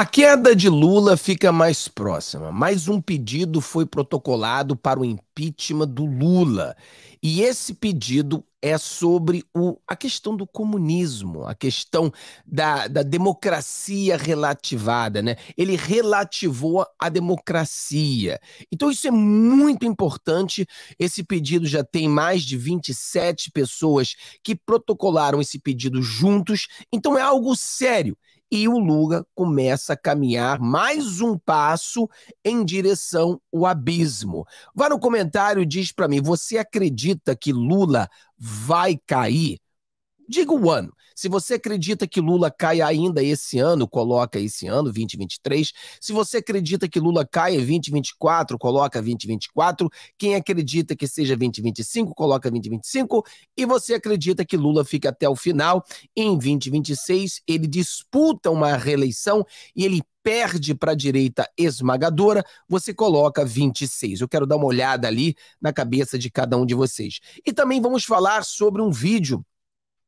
A queda de Lula fica mais próxima. Mais um pedido foi protocolado para o impeachment do Lula. E esse pedido é sobre o, a questão do comunismo, a questão da, da democracia relativada. Né? Ele relativou a democracia. Então, isso é muito importante. Esse pedido já tem mais de 27 pessoas que protocolaram esse pedido juntos. Então, é algo sério e o Lula começa a caminhar mais um passo em direção ao abismo. Vá no comentário e diz para mim, você acredita que Lula vai cair? Diga o ano. Se você acredita que Lula cai ainda esse ano, coloca esse ano, 2023. Se você acredita que Lula caia 2024, coloca 2024. Quem acredita que seja 2025, coloca 2025. E você acredita que Lula fica até o final. Em 2026, ele disputa uma reeleição e ele perde para a direita esmagadora, você coloca 26. Eu quero dar uma olhada ali na cabeça de cada um de vocês. E também vamos falar sobre um vídeo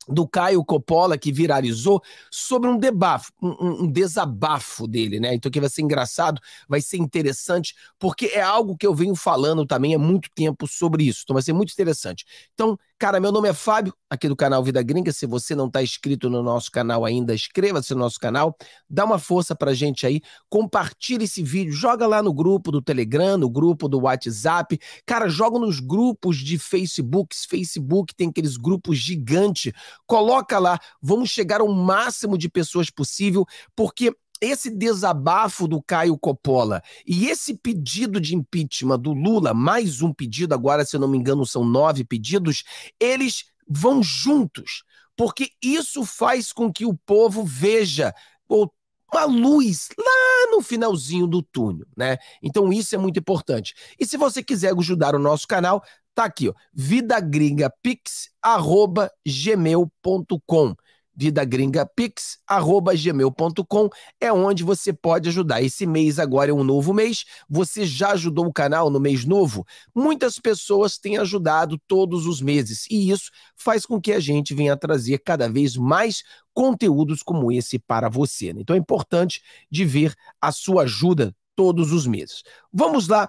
do Caio Coppola que viralizou sobre um debafo, um, um, desabafo dele, né? Então que vai ser engraçado, vai ser interessante, porque é algo que eu venho falando também há muito tempo sobre isso. Então vai ser muito interessante. Então Cara, meu nome é Fábio, aqui do canal Vida Gringa. Se você não está inscrito no nosso canal ainda, inscreva-se no nosso canal, dá uma força pra gente aí, compartilha esse vídeo, joga lá no grupo do Telegram, no grupo do WhatsApp. Cara, joga nos grupos de Facebook. Facebook tem aqueles grupos gigantes. Coloca lá, vamos chegar ao máximo de pessoas possível, porque esse desabafo do Caio Coppola e esse pedido de impeachment do Lula, mais um pedido, agora, se eu não me engano, são nove pedidos, eles vão juntos, porque isso faz com que o povo veja uma luz lá no finalzinho do túnel, né? Então isso é muito importante. E se você quiser ajudar o nosso canal, tá aqui, ó, vidagrigapix@gmail.com vidagringapix.com é onde você pode ajudar. Esse mês agora é um novo mês. Você já ajudou o canal no mês novo? Muitas pessoas têm ajudado todos os meses e isso faz com que a gente venha trazer cada vez mais conteúdos como esse para você. Né? Então é importante de ver a sua ajuda todos os meses. Vamos lá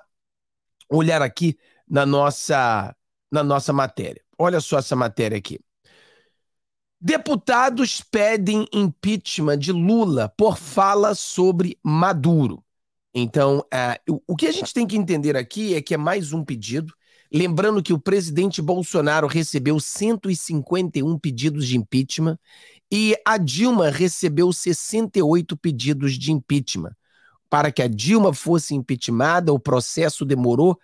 olhar aqui na nossa na nossa matéria. Olha só essa matéria aqui. Deputados pedem impeachment de Lula por fala sobre Maduro. Então, é, o que a gente tem que entender aqui é que é mais um pedido. Lembrando que o presidente Bolsonaro recebeu 151 pedidos de impeachment e a Dilma recebeu 68 pedidos de impeachment. Para que a Dilma fosse impeachmentada, o processo demorou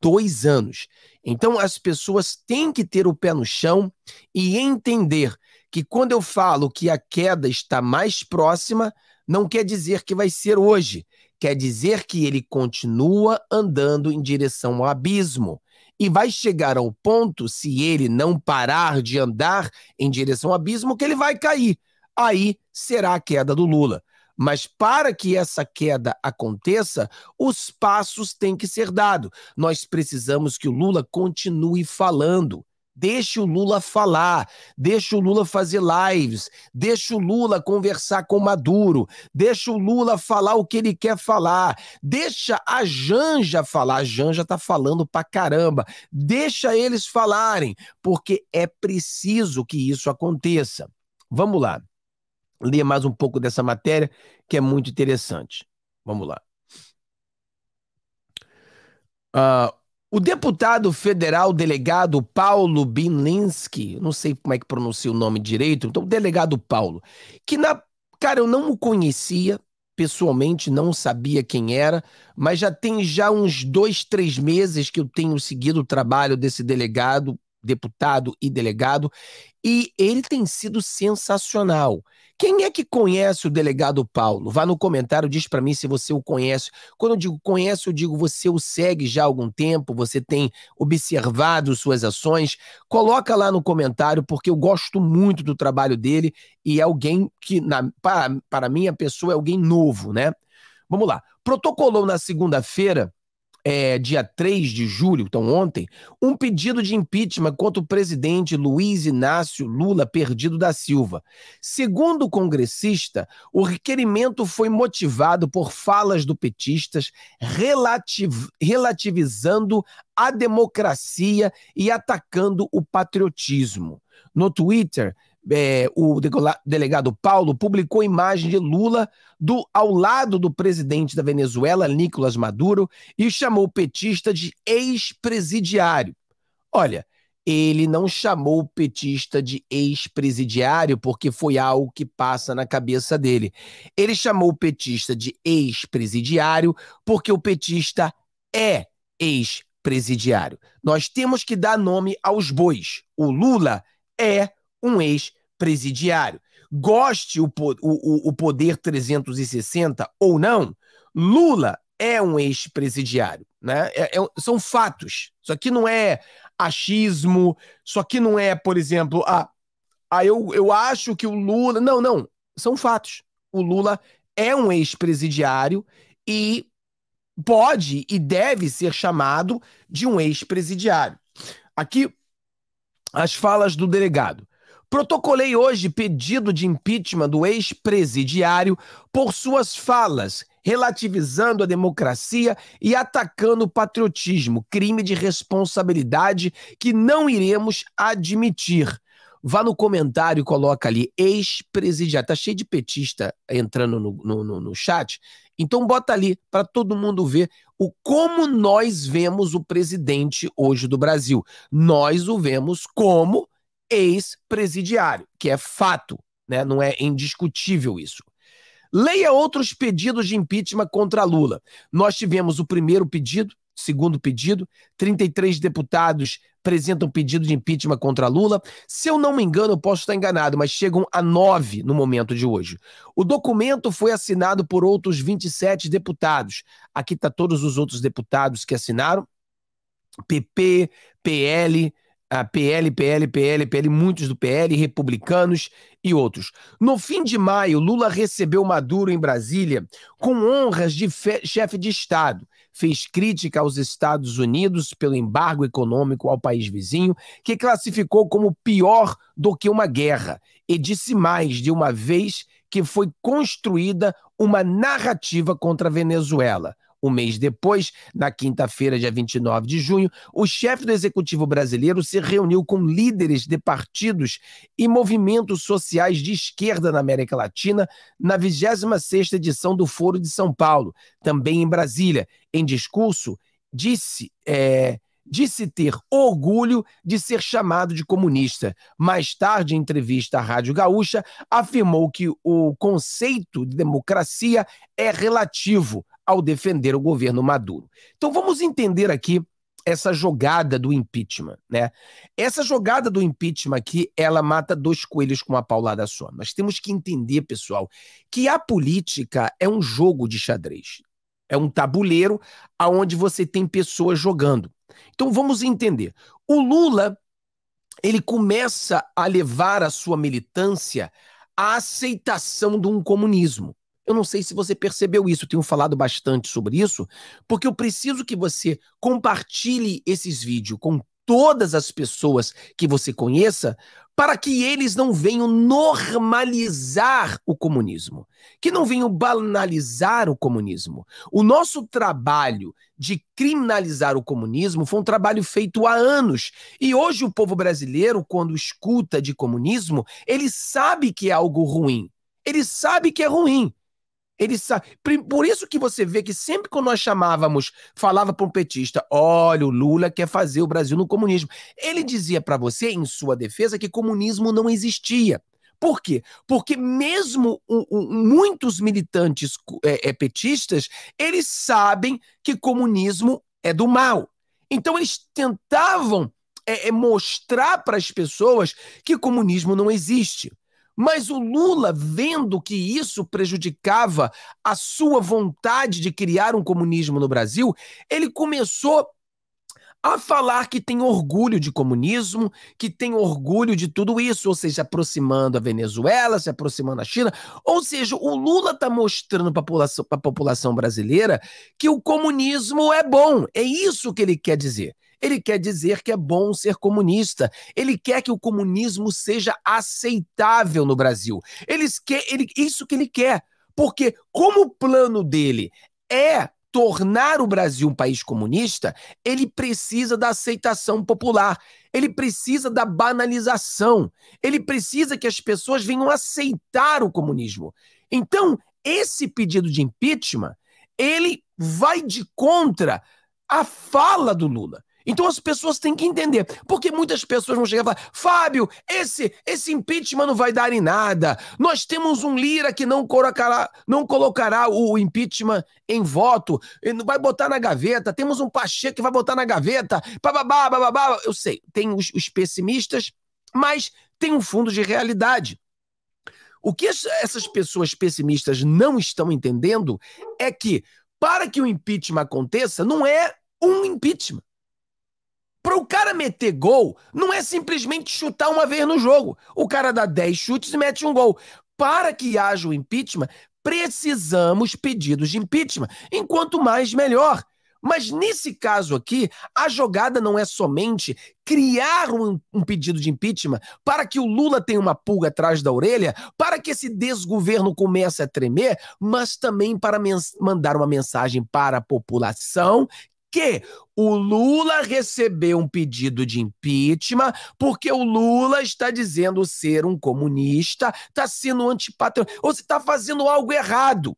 dois anos. Então, as pessoas têm que ter o pé no chão e entender que quando eu falo que a queda está mais próxima, não quer dizer que vai ser hoje. Quer dizer que ele continua andando em direção ao abismo e vai chegar ao ponto, se ele não parar de andar em direção ao abismo, que ele vai cair. Aí será a queda do Lula. Mas para que essa queda aconteça, os passos têm que ser dados. Nós precisamos que o Lula continue falando. Deixa o Lula falar, deixa o Lula fazer lives, deixa o Lula conversar com Maduro, deixa o Lula falar o que ele quer falar, deixa a Janja falar. A Janja tá falando pra caramba. Deixa eles falarem, porque é preciso que isso aconteça. Vamos lá. Ler mais um pouco dessa matéria, que é muito interessante. Vamos lá. Uh, o deputado federal delegado Paulo Binlinski, não sei como é que pronuncia o nome direito, então delegado Paulo, que na cara eu não o conhecia pessoalmente, não sabia quem era, mas já tem já uns dois, três meses que eu tenho seguido o trabalho desse delegado deputado e delegado, e ele tem sido sensacional. Quem é que conhece o delegado Paulo? Vá no comentário, diz para mim se você o conhece. Quando eu digo conhece, eu digo você o segue já há algum tempo, você tem observado suas ações. Coloca lá no comentário, porque eu gosto muito do trabalho dele e é alguém que, na, para, para mim, a pessoa é alguém novo, né? Vamos lá. Protocolou na segunda-feira é, dia 3 de julho, então ontem, um pedido de impeachment contra o presidente Luiz Inácio Lula Perdido da Silva. Segundo o congressista, o requerimento foi motivado por falas do petistas relativ relativizando a democracia e atacando o patriotismo. No Twitter, é, o delegado Paulo publicou imagem de Lula do ao lado do presidente da Venezuela, Nicolás Maduro, e chamou o petista de ex-presidiário. Olha, ele não chamou o petista de ex-presidiário porque foi algo que passa na cabeça dele. Ele chamou o petista de ex-presidiário porque o petista é ex-presidiário. Nós temos que dar nome aos bois. O Lula é um ex-presidiário. Goste o, o, o poder 360 ou não, Lula é um ex-presidiário. Né? É, é, são fatos. Isso aqui não é achismo, isso aqui não é, por exemplo, ah, ah eu, eu acho que o Lula. Não, não. São fatos. O Lula é um ex-presidiário e pode e deve ser chamado de um ex-presidiário. Aqui, as falas do delegado. Protocolei hoje pedido de impeachment do ex-presidiário por suas falas, relativizando a democracia e atacando o patriotismo, crime de responsabilidade que não iremos admitir. Vá no comentário e coloca ali ex-presidiário. Tá cheio de petista entrando no, no, no, no chat. Então bota ali para todo mundo ver o como nós vemos o presidente hoje do Brasil. Nós o vemos como ex-presidiário, que é fato, né? não é indiscutível isso. Leia outros pedidos de impeachment contra Lula. Nós tivemos o primeiro pedido, segundo pedido, 33 deputados apresentam pedido de impeachment contra Lula. Se eu não me engano, eu posso estar enganado, mas chegam a nove no momento de hoje. O documento foi assinado por outros 27 deputados. Aqui está todos os outros deputados que assinaram: PP, PL, a ah, PL, PL, PL, PL, muitos do PL, republicanos e outros. No fim de maio, Lula recebeu Maduro em Brasília com honras de chefe de Estado. Fez crítica aos Estados Unidos pelo embargo econômico ao país vizinho, que classificou como pior do que uma guerra, e disse mais de uma vez que foi construída uma narrativa contra a Venezuela. Um mês depois, na quinta-feira, dia 29 de junho, o chefe do executivo brasileiro se reuniu com líderes de partidos e movimentos sociais de esquerda na América Latina na 26ª edição do Foro de São Paulo, também em Brasília. Em discurso, disse... É disse ter orgulho de ser chamado de comunista. Mais tarde, em entrevista à Rádio Gaúcha, afirmou que o conceito de democracia é relativo ao defender o governo Maduro. Então vamos entender aqui essa jogada do impeachment, né? Essa jogada do impeachment aqui, ela mata dois coelhos com uma paulada só. Mas temos que entender, pessoal, que a política é um jogo de xadrez. É um tabuleiro aonde você tem pessoas jogando. Então vamos entender. O Lula, ele começa a levar a sua militância à aceitação de um comunismo. Eu não sei se você percebeu isso, eu tenho falado bastante sobre isso, porque eu preciso que você compartilhe esses vídeos com todas as pessoas que você conheça, para que eles não venham normalizar o comunismo, que não venham banalizar o comunismo. O nosso trabalho de criminalizar o comunismo foi um trabalho feito há anos. E hoje o povo brasileiro, quando escuta de comunismo, ele sabe que é algo ruim. Ele sabe que é ruim. Ele sabe. Por isso que você vê que sempre que nós chamávamos, falava para um petista, olha, o Lula quer fazer o Brasil no comunismo. Ele dizia para você, em sua defesa, que comunismo não existia. Por quê? Porque mesmo o, o, muitos militantes é, é, petistas, eles sabem que comunismo é do mal. Então eles tentavam é, é mostrar para as pessoas que comunismo não existe. Mas o Lula, vendo que isso prejudicava a sua vontade de criar um comunismo no Brasil, ele começou a falar que tem orgulho de comunismo, que tem orgulho de tudo isso, ou seja, aproximando a Venezuela, se aproximando a China. Ou seja, o Lula está mostrando para população, a população brasileira que o comunismo é bom. É isso que ele quer dizer. Ele quer dizer que é bom ser comunista. Ele quer que o comunismo seja aceitável no Brasil. Eles quer, ele, isso que ele quer. Porque, como o plano dele é tornar o Brasil um país comunista, ele precisa da aceitação popular, ele precisa da banalização, ele precisa que as pessoas venham aceitar o comunismo. Então, esse pedido de impeachment, ele vai de contra a fala do Lula. Então as pessoas têm que entender, porque muitas pessoas vão chegar e falar: Fábio, esse, esse impeachment não vai dar em nada. Nós temos um Lira que não colocará, não colocará o impeachment em voto, vai botar na gaveta. Temos um Pacheco que vai botar na gaveta. Bababá, bababá. Eu sei, tem os, os pessimistas, mas tem um fundo de realidade. O que essas pessoas pessimistas não estão entendendo é que, para que o impeachment aconteça, não é um impeachment. Para o cara meter gol, não é simplesmente chutar uma vez no jogo. O cara dá 10 chutes e mete um gol. Para que haja o impeachment, precisamos pedidos de impeachment. Enquanto mais, melhor. Mas nesse caso aqui, a jogada não é somente criar um, um, pedido de impeachment para que o Lula tenha uma pulga atrás da orelha, para que esse desgoverno comece a tremer, mas também para mandar uma mensagem para a população que o Lula recebeu um pedido de impeachment porque o Lula está dizendo ser um comunista, está sendo antipatriota, ou está fazendo algo errado.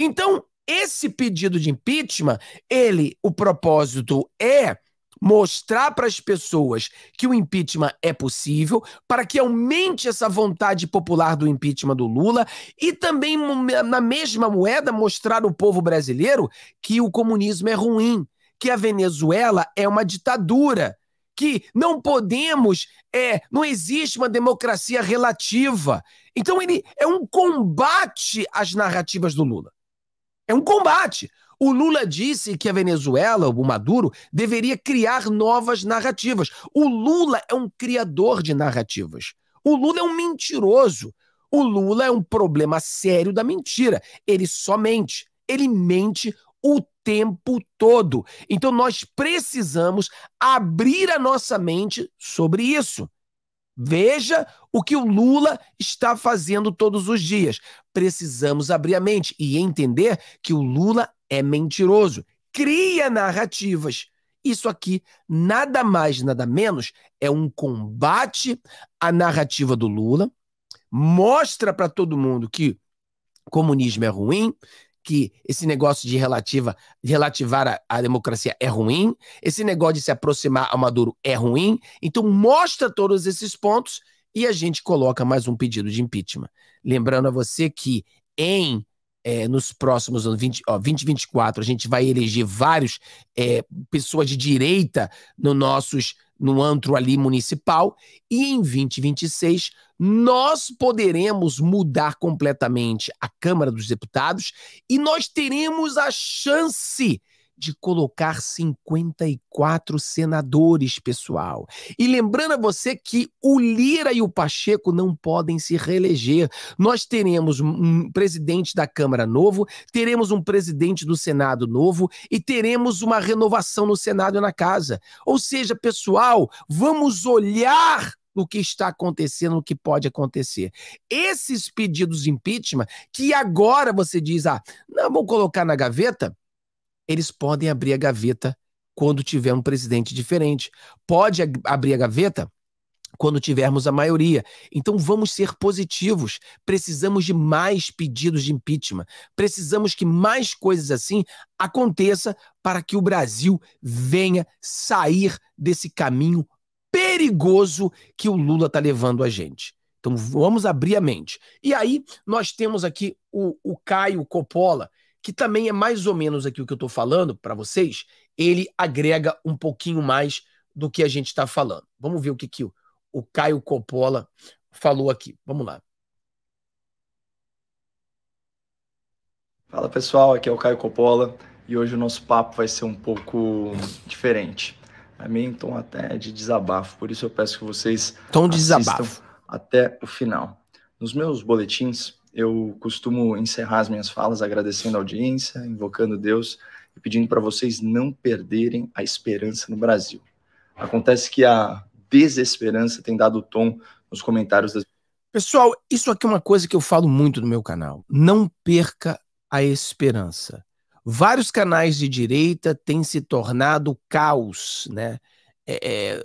Então, esse pedido de impeachment, ele, o propósito é mostrar para as pessoas que o impeachment é possível, para que aumente essa vontade popular do impeachment do Lula e também, na mesma moeda, mostrar ao povo brasileiro que o comunismo é ruim, que a Venezuela é uma ditadura, que não podemos, é, não existe uma democracia relativa. Então ele é um combate às narrativas do Lula. É um combate. O Lula disse que a Venezuela, o Maduro, deveria criar novas narrativas. O Lula é um criador de narrativas. O Lula é um mentiroso. O Lula é um problema sério da mentira. Ele só mente. Ele mente o tempo todo. Então nós precisamos abrir a nossa mente sobre isso. Veja o que o Lula está fazendo todos os dias. Precisamos abrir a mente e entender que o Lula é mentiroso, cria narrativas. Isso aqui, nada mais, nada menos, é um combate à narrativa do Lula, mostra para todo mundo que comunismo é ruim, que esse negócio de relativa, de relativar a, a, democracia é ruim, esse negócio de se aproximar a Maduro é ruim. Então mostra todos esses pontos e a gente coloca mais um pedido de impeachment. Lembrando a você que em é, nos próximos anos 2024 a gente vai eleger vários é, pessoas de direita nos nossos no antro ali municipal, e em 2026 nós poderemos mudar completamente a Câmara dos Deputados e nós teremos a chance de colocar 54 senadores, pessoal. E lembrando a você que o Lira e o Pacheco não podem se reeleger. Nós teremos um presidente da Câmara novo, teremos um presidente do Senado novo e teremos uma renovação no Senado e na Casa. Ou seja, pessoal, vamos olhar no que está acontecendo, no que pode acontecer. Esses pedidos de impeachment, que agora você diz, ah, não, vou colocar na gaveta, eles podem abrir a gaveta quando tiver um presidente diferente. Pode abrir a gaveta quando tivermos a maioria. Então vamos ser positivos. Precisamos de mais pedidos de impeachment. Precisamos que mais coisas assim aconteça para que o Brasil venha sair desse caminho perigoso que o Lula está levando a gente. Então vamos abrir a mente. E aí nós temos aqui o, o Caio Coppola, que também é mais ou menos aqui o que eu estou falando para vocês, ele agrega um pouquinho mais do que a gente está falando. Vamos ver o que, que o, o Caio Coppola falou aqui. Vamos lá. Fala pessoal, aqui é o Caio Coppola e hoje o nosso papo vai ser um pouco diferente. É meio em tom até de desabafo, por isso eu peço que vocês tom de desabafo. até o final. Nos meus boletins, eu costumo encerrar as minhas falas agradecendo a audiência, invocando Deus e pedindo para vocês não perderem a esperança no Brasil. Acontece que a desesperança tem dado tom nos comentários das. Pessoal, isso aqui é uma coisa que eu falo muito no meu canal. Não perca a esperança. Vários canais de direita têm se tornado caos, né? É, é,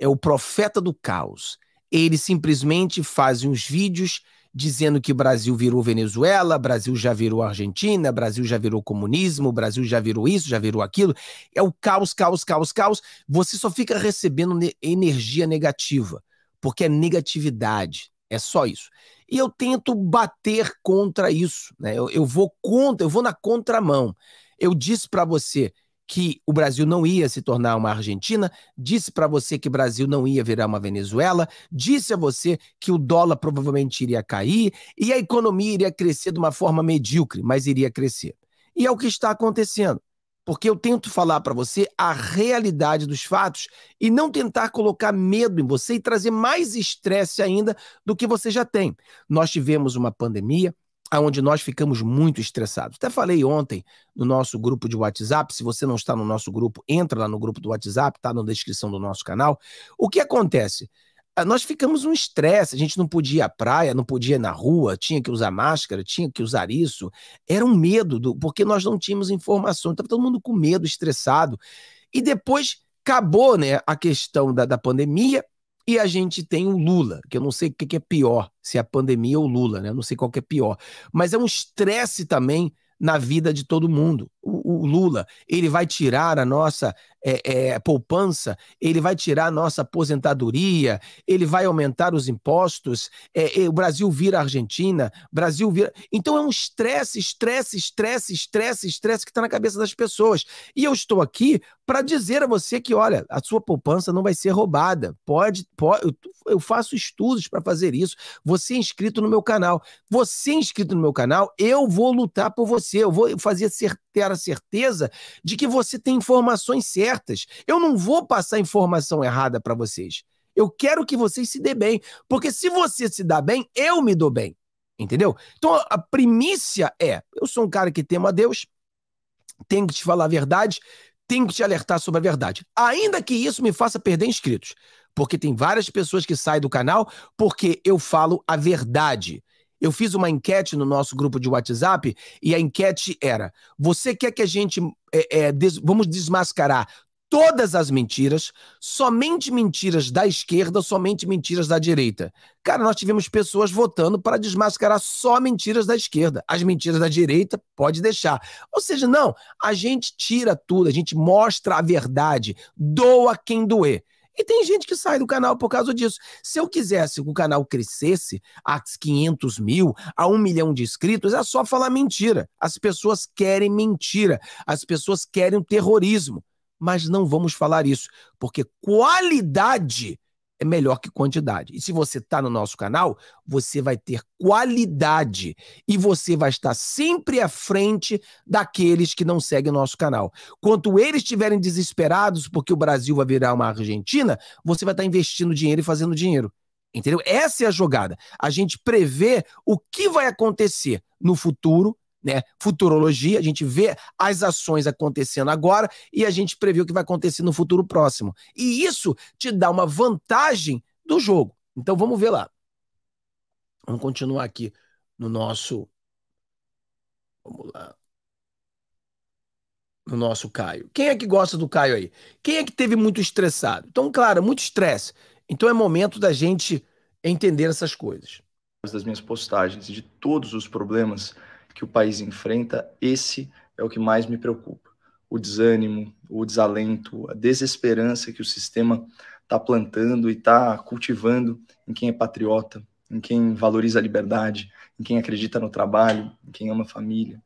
é o profeta do caos. Eles simplesmente fazem os vídeos dizendo que Brasil virou Venezuela, Brasil já virou Argentina, Brasil já virou comunismo, Brasil já virou isso, já virou aquilo. É o caos, caos, caos, caos. Você só fica recebendo ne energia negativa, porque é negatividade. É só isso. E eu tento bater contra isso. Né? Eu, eu vou contra, eu vou na contramão. Eu disse para você que o Brasil não ia se tornar uma Argentina, disse para você que o Brasil não ia virar uma Venezuela, disse a você que o dólar provavelmente iria cair e a economia iria crescer de uma forma medíocre, mas iria crescer. E é o que está acontecendo. Porque eu tento falar para você a realidade dos fatos e não tentar colocar medo em você e trazer mais estresse ainda do que você já tem. Nós tivemos uma pandemia, onde nós ficamos muito estressados. Até falei ontem no nosso grupo de WhatsApp, se você não está no nosso grupo, entra lá no grupo do WhatsApp, está na descrição do nosso canal. O que acontece? Ah, nós ficamos um estresse, a gente não podia ir à praia, não podia ir na rua, tinha que usar máscara, tinha que usar isso. Era um medo, do, porque nós não tínhamos informação, estava todo mundo com medo, estressado. E depois acabou né, a questão da, da pandemia, e a gente tem o Lula, que eu não sei o que é pior, se é a pandemia ou o Lula, né? Eu não sei qual que é pior. Mas é um estresse também na vida de todo mundo o, o Lula, ele vai tirar a nossa é, é, poupança, ele vai tirar a nossa aposentadoria, ele vai aumentar os impostos, é, é o Brasil vira Argentina, Brasil vira. Então é um estresse, estresse, estresse, estresse, estresse que está na cabeça das pessoas. E eu estou aqui para dizer a você que, olha, a sua poupança não vai ser roubada. Pode, pode eu, eu faço estudos para fazer isso. Você é inscrito no meu canal. Você é inscrito no meu canal, eu vou lutar por você, eu vou fazer certeza ter a certeza de que você tem informações certas. Eu não vou passar informação errada para vocês. Eu quero que vocês se dê bem, porque se você se dá bem, eu me dou bem. Entendeu? Então a primícia é: eu sou um cara que temo a Deus, tenho que te falar a verdade, tenho que te alertar sobre a verdade. Ainda que isso me faça perder inscritos, porque tem várias pessoas que saem do canal porque eu falo a verdade. Eu fiz uma enquete no nosso grupo de WhatsApp e a enquete era: você quer que a gente é, é, des vamos desmascarar todas as mentiras, somente mentiras da esquerda, somente mentiras da direita. Cara, nós tivemos pessoas votando para desmascarar só mentiras da esquerda. As mentiras da direita, pode deixar. Ou seja, não, a gente tira tudo, a gente mostra a verdade, doa quem doer. E tem gente que sai do canal por causa disso. Se eu quisesse que o canal crescesse a 500 mil, a 1 milhão de inscritos, é só falar mentira. As pessoas querem mentira. As pessoas querem terrorismo. Mas não vamos falar isso, porque qualidade é melhor que quantidade. E se você está no nosso canal, você vai ter qualidade e você vai estar sempre à frente daqueles que não seguem o nosso canal. Quanto eles estiverem desesperados porque o Brasil vai virar uma Argentina, você vai estar investindo dinheiro e fazendo dinheiro. Entendeu? Essa é a jogada. A gente prevê o que vai acontecer no futuro né, futurologia, a gente vê as ações acontecendo agora e a gente prevê o que vai acontecer no futuro próximo. E isso te dá uma vantagem do jogo. Então vamos ver lá. Vamos continuar aqui no nosso. Vamos lá. No nosso Caio. Quem é que gosta do Caio aí? Quem é que teve muito estressado? Então, claro, muito estresse. Então é momento da gente entender essas coisas. Das minhas postagens, de todos os problemas que o país enfrenta, esse é o que mais me preocupa. O desânimo, o desalento, a desesperança que o sistema está plantando e está cultivando em quem é patriota, em quem valoriza a liberdade, em quem acredita no trabalho, em quem ama a família.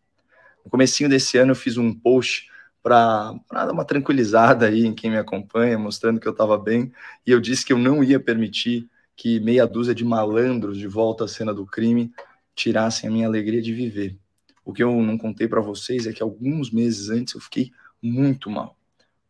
No comecinho desse ano eu fiz um post para dar uma tranquilizada aí em quem me acompanha, mostrando que eu estava bem, e eu disse que eu não ia permitir que meia dúzia de malandros de volta à cena do crime tirassem a minha alegria de viver. O que eu não contei para vocês é que alguns meses antes eu fiquei muito mal,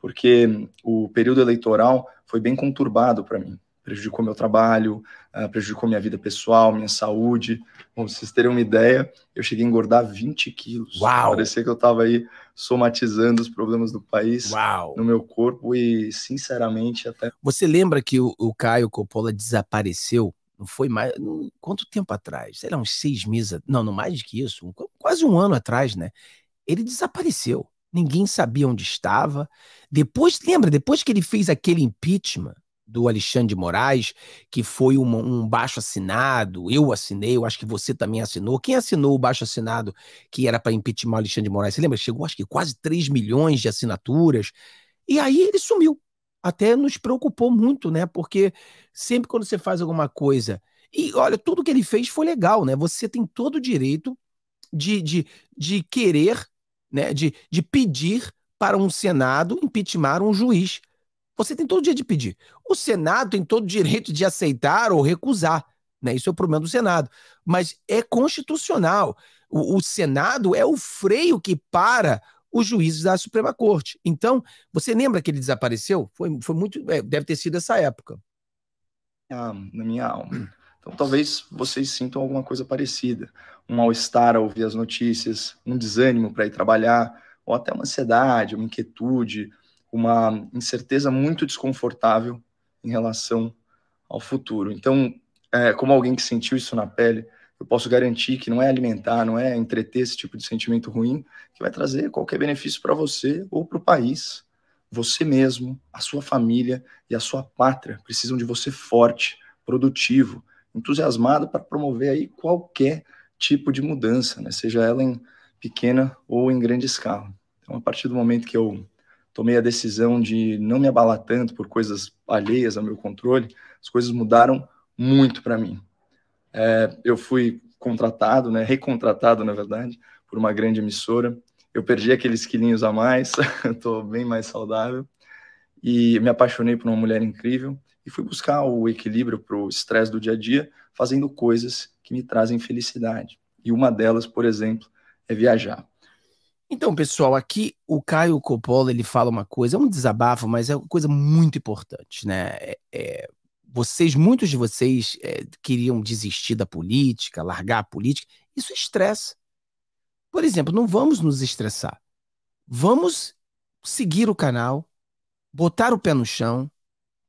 porque o período eleitoral foi bem conturbado para mim. Prejudicou meu trabalho, ah, prejudicou minha vida pessoal, minha saúde. Bom, vocês terem uma ideia, eu cheguei a engordar 20 quilos. Uau! Parecia que eu estava aí somatizando os problemas do país Uau. no meu corpo e, sinceramente, até. Você lembra que o, o Caio Coppola desapareceu não foi mais. Não, quanto tempo atrás? Sei lá, uns seis meses. Não, não mais que isso, um, quase um ano atrás, né? Ele desapareceu. Ninguém sabia onde estava. Depois, lembra, depois que ele fez aquele impeachment do Alexandre de Moraes, que foi um baixo assinado, eu assinei, eu acho que você também assinou. Quem assinou o baixo assinado que era para impeachment o Alexandre de Moraes? Você lembra? Chegou, acho que quase 3 milhões de assinaturas. E aí ele sumiu até nos preocupou muito, né? Porque sempre quando você faz alguma coisa. E olha, tudo que ele fez foi legal, né? Você tem todo o direito de, de, de querer, né? De, de pedir para um Senado impeachment um juiz. Você tem todo o direito de pedir. O Senado tem todo o direito de aceitar ou recusar. Né? Isso é o problema do Senado. Mas é constitucional. O, o Senado é o freio que para os juízes da Suprema Corte. Então, você lembra que ele desapareceu? Foi, foi muito. É, deve ter sido essa época. Ah, na minha alma. Então, talvez vocês sintam alguma coisa parecida. Um mal-estar ao ouvir as notícias, um desânimo para ir trabalhar, ou até uma ansiedade, uma inquietude, uma incerteza muito desconfortável em relação ao futuro. Então, é, como alguém que sentiu isso na pele, eu posso garantir que não é alimentar, não é entreter esse tipo de sentimento ruim, que vai trazer qualquer benefício para você ou para o país. Você mesmo, a sua família e a sua pátria precisam de você forte, produtivo, entusiasmado para promover aí qualquer tipo de mudança, né? seja ela em pequena ou em grande escala. Então, a partir do momento que eu tomei a decisão de não me abalar tanto por coisas alheias ao meu controle, as coisas mudaram muito para mim. É, eu fui contratado, né, recontratado, na verdade, por uma grande emissora. Eu perdi aqueles quilinhos a mais, estou bem mais saudável. E me apaixonei por uma mulher incrível e fui buscar o equilíbrio para o estresse do dia a dia, fazendo coisas que me trazem felicidade. E uma delas, por exemplo, é viajar. Então, pessoal, aqui o Caio Coppola ele fala uma coisa, é um desabafo, mas é uma coisa muito importante, né? É, é, vocês, muitos de vocês é, queriam desistir da política, largar a política. Isso é estressa. Por exemplo, não vamos nos estressar. Vamos seguir o canal, botar o pé no chão,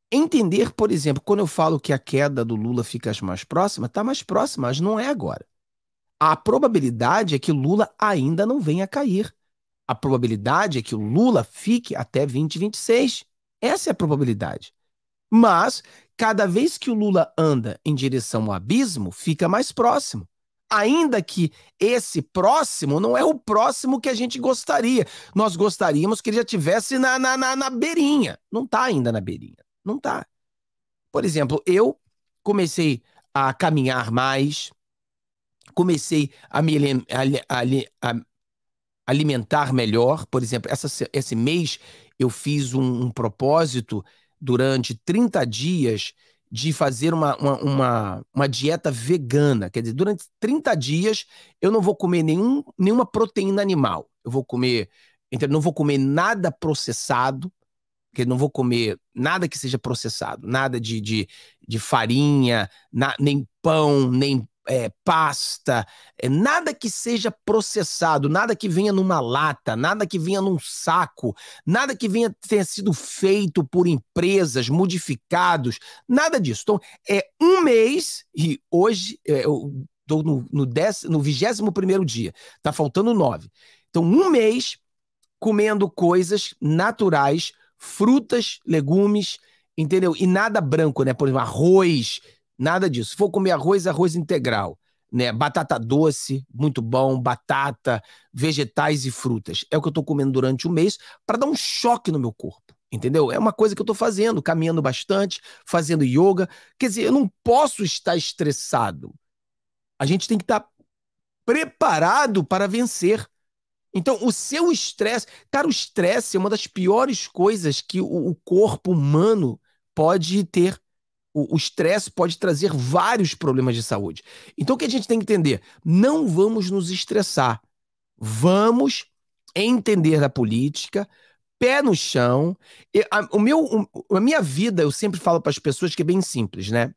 entender, por exemplo, quando eu falo que a queda do Lula fica mais próxima, está mais próxima, mas não é agora. A probabilidade é que Lula ainda não venha a cair. A probabilidade é que o Lula fique até 2026. Essa é a probabilidade. Mas cada vez que o Lula anda em direção ao abismo, fica mais próximo. Ainda que esse próximo não é o próximo que a gente gostaria. Nós gostaríamos que ele já estivesse na, na, na, na beirinha. Não está ainda na beirinha. Não está. Por exemplo, eu comecei a caminhar mais, comecei a me a, a, a alimentar melhor. Por exemplo, essa, esse mês eu fiz um, um propósito durante 30 dias de fazer uma, uma, uma, uma, dieta vegana. Quer dizer, durante 30 dias eu não vou comer nenhum, nenhuma proteína animal. Eu vou comer, então, não vou comer nada processado, que não vou comer nada que seja processado, nada de, de, de farinha, na, nem pão, nem é, pasta, é, nada que seja processado, nada que venha numa lata, nada que venha num saco, nada que venha ter sido feito por empresas, modificados, nada disso. Então, é um mês e hoje é, eu estou no, no, no 21 dia, está faltando nove. Então, um mês comendo coisas naturais, frutas, legumes, entendeu? E nada branco, né? Por exemplo, arroz, Nada disso. Se for comer arroz, é arroz integral. Né? Batata doce, muito bom, batata, vegetais e frutas. É o que eu estou comendo durante o mês para dar um choque no meu corpo. Entendeu? É uma coisa que eu estou fazendo, caminhando bastante, fazendo yoga. Quer dizer, eu não posso estar estressado. A gente tem que estar tá preparado para vencer. Então, o seu estresse. Cara, o estresse é uma das piores coisas que o corpo humano pode ter o estresse pode trazer vários problemas de saúde. Então, o que a gente tem que entender? Não vamos nos estressar. Vamos entender a política, pé no chão. o meu, a minha vida, eu sempre falo para as pessoas que é bem simples, né?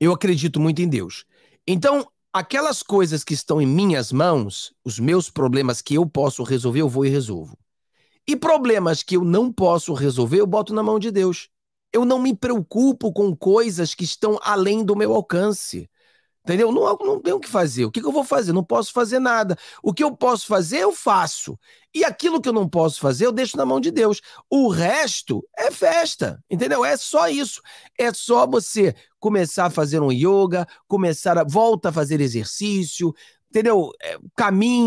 Eu acredito muito em Deus. Então, aquelas coisas que estão em minhas mãos, os meus problemas que eu posso resolver, eu vou e resolvo. E problemas que eu não posso resolver, eu boto na mão de Deus eu não me preocupo com coisas que estão além do meu alcance. Entendeu? Não, não tenho o que fazer. O que, que, eu vou fazer? Não posso fazer nada. O que eu posso fazer, eu faço. E aquilo que eu não posso fazer, eu deixo na mão de Deus. O resto é festa. Entendeu? É só isso. É só você começar a fazer um yoga, começar a. volta a fazer exercício, entendeu? É,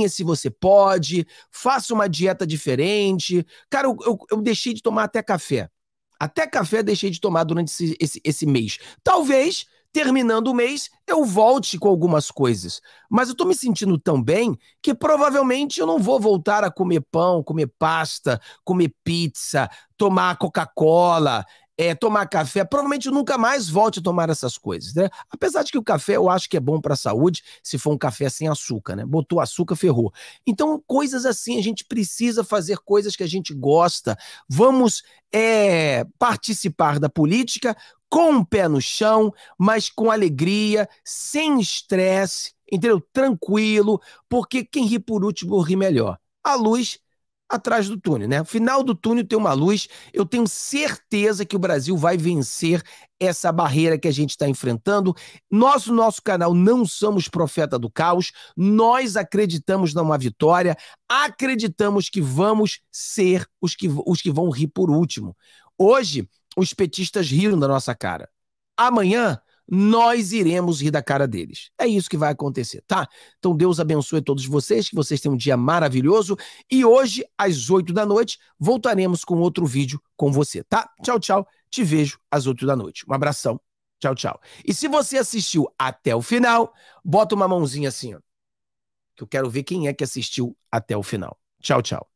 se você pode, faça uma dieta diferente. Cara, eu, eu, eu deixei de tomar até café. Até café deixei de tomar durante esse, esse, esse mês. Talvez, terminando o mês, eu volte com algumas coisas. Mas eu tô me sentindo tão bem que provavelmente eu não vou voltar a comer pão, comer pasta, comer pizza, tomar Coca-Cola, é, tomar café, provavelmente nunca mais volte a tomar essas coisas, né? Apesar de que o café eu acho que é bom para a saúde, se for um café sem açúcar, né? Botou açúcar, ferrou. Então, coisas assim, a gente precisa fazer coisas que a gente gosta. Vamos é, participar da política com o pé no chão, mas com alegria, sem estresse, entendeu? Tranquilo, porque quem ri por último ri melhor. A luz atrás do túnel, né? Final do túnel tem uma luz. Eu tenho certeza que o Brasil vai vencer essa barreira que a gente está enfrentando. Nosso nosso canal não somos profeta do caos. Nós acreditamos numa vitória. Acreditamos que vamos ser os que, os que vão rir por último. Hoje os petistas riram da nossa cara. Amanhã nós iremos rir da cara deles. É isso que vai acontecer, tá? Então Deus abençoe todos vocês, que vocês tenham um dia maravilhoso. E hoje, às 8 da noite, voltaremos com outro vídeo com você, tá? Tchau, tchau. Te vejo às 8 da noite. Um abração. Tchau, tchau. E se você assistiu até o final, bota uma mãozinha assim, ó. Que eu quero ver quem é que assistiu até o final. Tchau, tchau.